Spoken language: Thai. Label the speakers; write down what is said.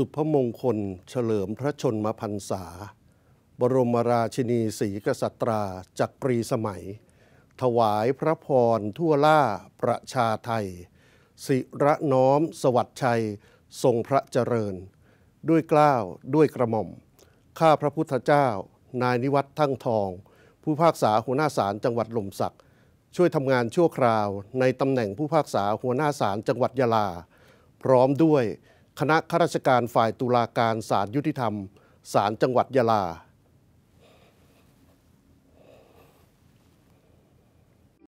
Speaker 1: สุพมงคลเฉลิมพระชนมพรรษา บรมราชินีศรีกษัตราจักรีสมัย ถวายพระพรทั่วล่าประชาไทยสิระน้อมสวัสดิ์ชัย ทรงพระเจริญ ด้วยกล้าวด้วยกระหม่อมข้าพระพุทธเจ้า นายนิวัตทั้งทอง ผู้ภาคษาหัวหน้าศาลจังหวัดลมศักดิ์ช่วยทำงานชั่วคราวในตำแหน่งผู้ภาคษาหัวหน้าศาลจังหวัดยะลา พร้อมด้วยคณะข้าราชการฝ่ายตุลาการศาลยุติธรรม ศาลจังหวัดยาลา